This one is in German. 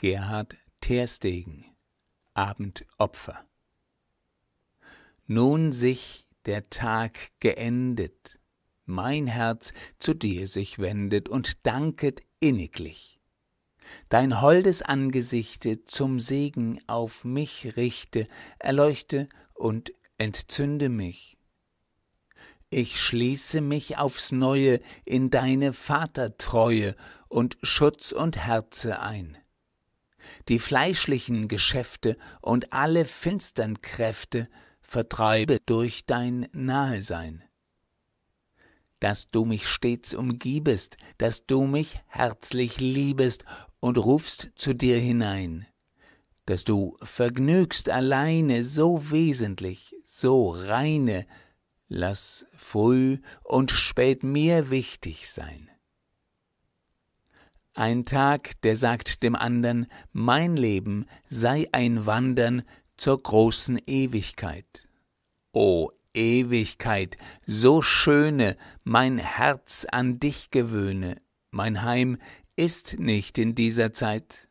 Gerhard Terstegen Abendopfer Nun sich der Tag geendet, mein Herz zu dir sich wendet und danket inniglich. Dein holdes Angesichte zum Segen auf mich richte, erleuchte und entzünde mich. Ich schließe mich aufs Neue in deine Vatertreue und Schutz und Herze ein die fleischlichen Geschäfte und alle finstern Kräfte vertreibe durch dein Nahesein. Dass du mich stets umgibest, dass du mich herzlich liebest und rufst zu dir hinein, dass du vergnügst alleine so wesentlich, so reine, lass früh und spät mir wichtig sein. Ein Tag, der sagt dem andern, mein Leben sei ein Wandern zur großen Ewigkeit. O Ewigkeit, so schöne, mein Herz an dich gewöhne, mein Heim ist nicht in dieser Zeit.